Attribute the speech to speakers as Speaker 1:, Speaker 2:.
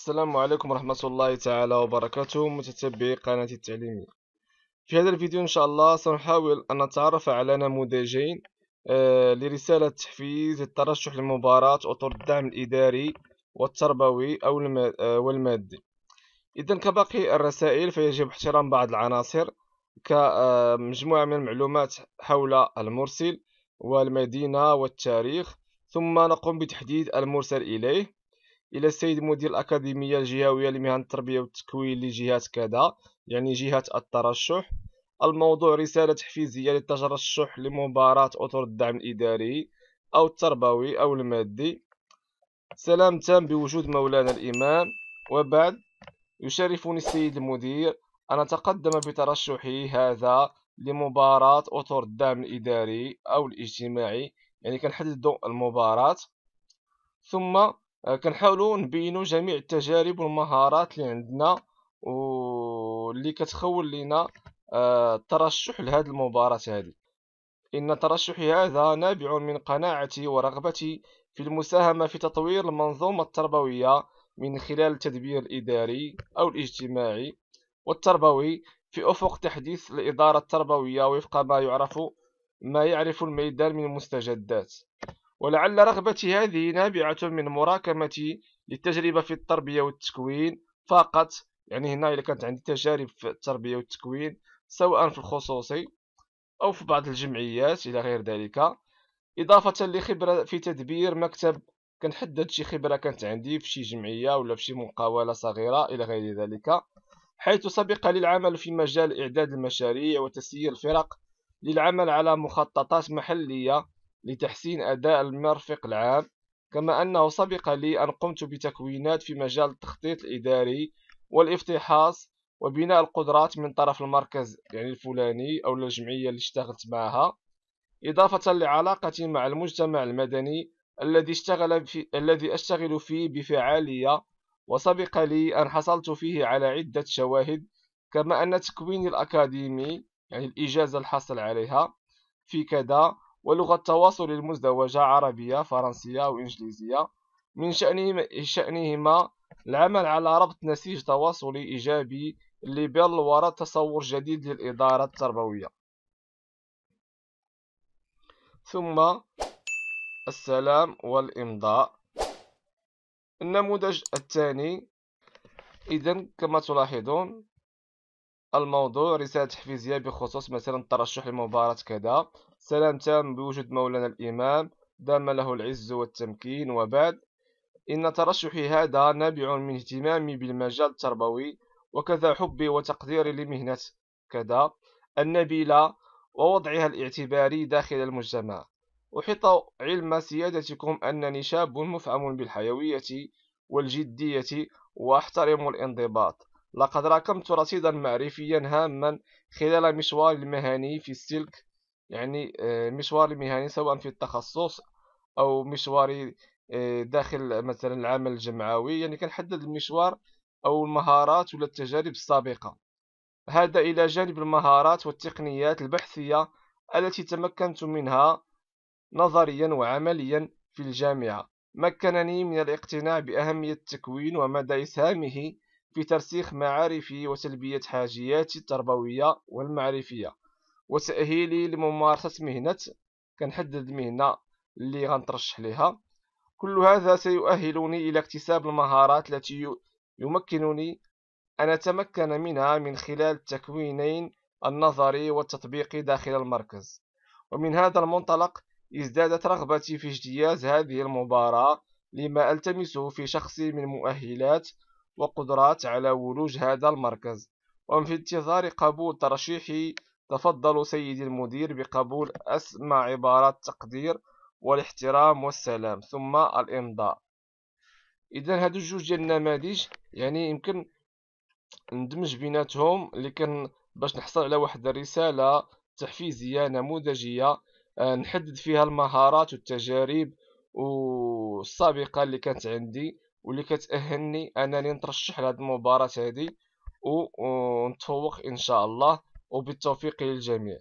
Speaker 1: السلام عليكم ورحمة الله تعالى وبركاته متتبعي قناتي التعليمية في هذا الفيديو إن شاء الله سنحاول أن نتعرف على نموذجين آه، لرسالة تحفيز للترشح لمباراة أطر الدعم الإداري والتربوي أو آه، والمادي إذا كباقي الرسائل فيجب احترام بعض العناصر كمجموعة آه، من المعلومات حول المرسل والمدينة والتاريخ ثم نقوم بتحديد المرسل إليه الى السيد مدير الاكاديميه الجهويه لمهن التربيه والتكوين لجهه كذا يعني جهه الترشح الموضوع رساله تحفيزيه للترشح لمباراه اطر الدعم الاداري او التربوي او المادي سلام تام بوجود مولانا الامام وبعد يشرفني السيد المدير ان اتقدم بترشحي هذا لمباراة أطر الدعم الإداري أو الاجتماعي يعني كنحددوا المباراة ثم آه، كنحاولوا نبينوا جميع التجارب والمهارات اللي عندنا واللي كتخول لنا آه، الترشح لهذه المباراة هذه إن ترشحي هذا نابع من قناعتي ورغبتي في المساهمة في تطوير المنظومة التربوية من خلال التدبير الإداري أو الاجتماعي والتربوي في أفق تحديث الإدارة التربوية وفق ما يعرف ما يعرف الميدان من مستجدات ولعل رغبتي هذه نابعة من مراكمتي للتجربة في التربية والتكوين فقط يعني هنا إذا كانت عندي تجارب في التربية والتكوين سواء في الخصوصي أو في بعض الجمعيات إلى غير ذلك إضافة لخبرة في تدبير مكتب كنحدد شي خبرة كانت عندي في شي جمعية ولا في شي مقاولة صغيرة إلى غير ذلك حيث سبق لي العمل في مجال إعداد المشاريع وتسيير الفرق للعمل على مخططات محلية لتحسين أداء المرفق العام كما أنه سبق لي أن قمت بتكوينات في مجال التخطيط الإداري والافتحاص وبناء القدرات من طرف المركز يعني الفلاني أو الجمعية اللي اشتغلت معها إضافة لعلاقتي مع المجتمع المدني الذي اشتغل في الذي أشتغل فيه بفعالية وسبق لي أن حصلت فيه على عدة شواهد كما أن تكويني الأكاديمي يعني الإجازة الحاصل عليها في كذا ولغة التواصل المزدوجة عربية فرنسية وإنجليزية من شأنهما, العمل على ربط نسيج تواصلي إيجابي لبل وراء تصور جديد للإدارة التربوية ثم السلام والإمضاء النموذج الثاني إذا كما تلاحظون الموضوع رسالة تحفيزية بخصوص مثلا الترشح لمباراة كذا سلام تام بوجود مولانا الإمام دام له العز والتمكين وبعد إن ترشحي هذا نابع من اهتمامي بالمجال التربوي وكذا حبي وتقديري لمهنة كذا النبيلة ووضعها الاعتباري داخل المجتمع أحيط علم سيادتكم أنني شاب مفعم بالحيوية والجدية وأحترم الانضباط لقد راكمت رصيدا معرفيا هاما خلال مشواري المهني في السلك يعني آه، مشواري المهني سواء في التخصص أو مشواري آه، داخل مثلا العمل الجمعوي يعني كنحدد المشوار أو المهارات ولا التجارب السابقة هذا إلى جانب المهارات والتقنيات البحثية التي تمكنت منها نظريا وعمليا في الجامعة مكنني من الاقتناع بأهمية التكوين ومدى إسهامه في ترسيخ معارفي وتلبية حاجياتي التربوية والمعرفية وتأهيلي لممارسة مهنة كنحدد المهنة اللي غنترشح لها كل هذا سيؤهلني إلى اكتساب المهارات التي يمكنني أن أتمكن منها من خلال التكوينين النظري والتطبيقي داخل المركز ومن هذا المنطلق ازدادت رغبتي في اجتياز هذه المباراة لما ألتمسه في شخصي من مؤهلات وقدرات على ولوج هذا المركز وفي انتظار قبول ترشيحي تفضل سيدي المدير بقبول أسمى عبارات التقدير والاحترام والسلام ثم الإمضاء إذا هادو جوج ديال النماذج يعني يمكن ندمج بيناتهم اللي كان باش نحصل على واحد الرسالة تحفيزية نموذجية آه، نحدد فيها المهارات والتجارب والسابقة اللي كانت عندي واللي كتأهلني أنني نترشح لهاد المباراة هادي ونتفوق إن شاء الله وبالتوفيق للجميع